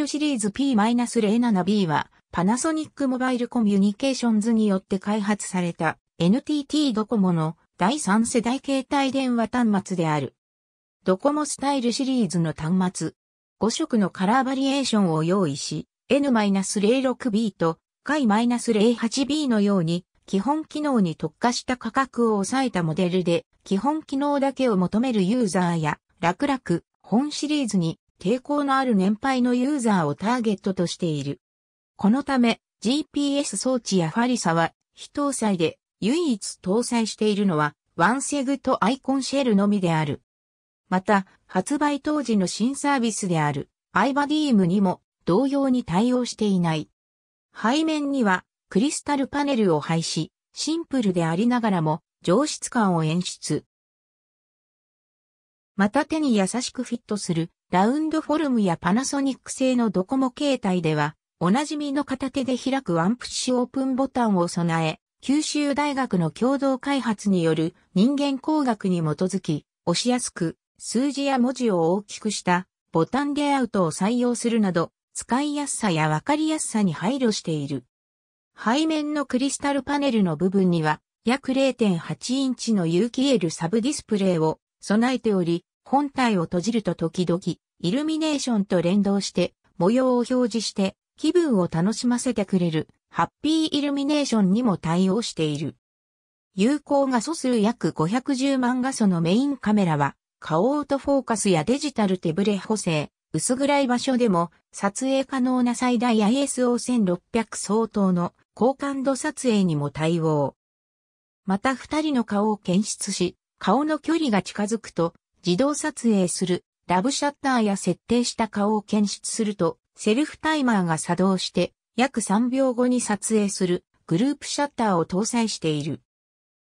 挙シリーズ P-07B は、パナソニックモバイルコミュニケーションズによって開発された NTT ドコモの第3世代携帯電話端末である。ドコモスタイルシリーズの端末。5色のカラーバリエーションを用意し、N-06B と K-08B のように基本機能に特化した価格を抑えたモデルで基本機能だけを求めるユーザーや楽々本シリーズに抵抗のある年配のユーザーをターゲットとしている。このため GPS 装置やファリサは非搭載で唯一搭載しているのはワンセグとアイコンシェルのみである。また、発売当時の新サービスであるアイバディームにも同様に対応していない。背面にはクリスタルパネルを配し、シンプルでありながらも上質感を演出。また手に優しくフィットするラウンドフォルムやパナソニック製のドコモ携帯では、おなじみの片手で開くワンプッシュオープンボタンを備え、九州大学の共同開発による人間工学に基づき、押しやすく、数字や文字を大きくしたボタンレイアウトを採用するなど、使いやすさやわかりやすさに配慮している。背面のクリスタルパネルの部分には、約0.8インチの有機 L サブディスプレイを備えており、本体を閉じると時々、イルミネーションと連動して、模様を表示して、気分を楽しませてくれる、ハッピーイルミネーションにも対応している。有効画素数約510万画素のメインカメラは、顔オートフォーカスやデジタル手ブレ補正、薄暗い場所でも撮影可能な最大 ISO1600 相当の高感度撮影にも対応。また二人の顔を検出し、顔の距離が近づくと自動撮影する、ラブシャッターや設定した顔を検出すると、セルフタイマーが作動して、約3秒後に撮影する、グループシャッターを搭載している。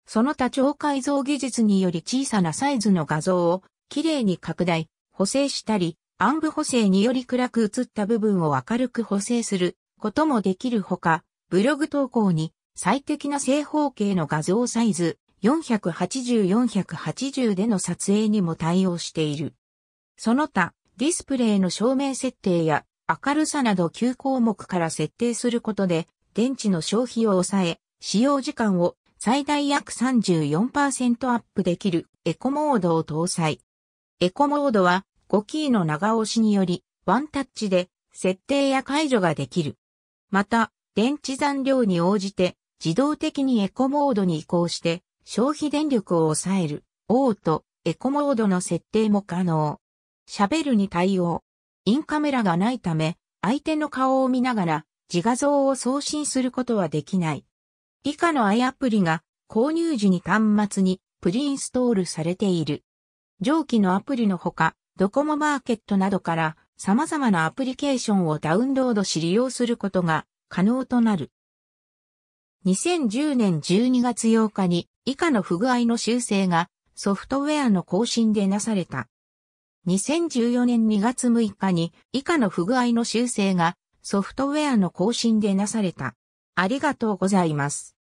その多超解像技術により小さなサイズの画像を、きれいに拡大、補正したり、暗部補正により暗く映った部分を明るく補正することもできるほか、ブログ投稿に最適な正方形の画像サイズ、480-480での撮影にも対応している。その他、ディスプレイの照明設定や明るさなど9項目から設定することで、電池の消費を抑え、使用時間を最大約34%アップできるエコモードを搭載。エコモードは5キーの長押しによりワンタッチで設定や解除ができる。また、電池残量に応じて自動的にエコモードに移行して消費電力を抑える、オート、エコモードの設定も可能。喋るに対応。インカメラがないため、相手の顔を見ながら自画像を送信することはできない。以下の i アプリが購入時に端末にプリインストールされている。上記のアプリのほか、ドコモマーケットなどから様々なアプリケーションをダウンロードし利用することが可能となる。2010年12月8日に以下の不具合の修正がソフトウェアの更新でなされた。2014年2月6日に以下の不具合の修正がソフトウェアの更新でなされた。ありがとうございます。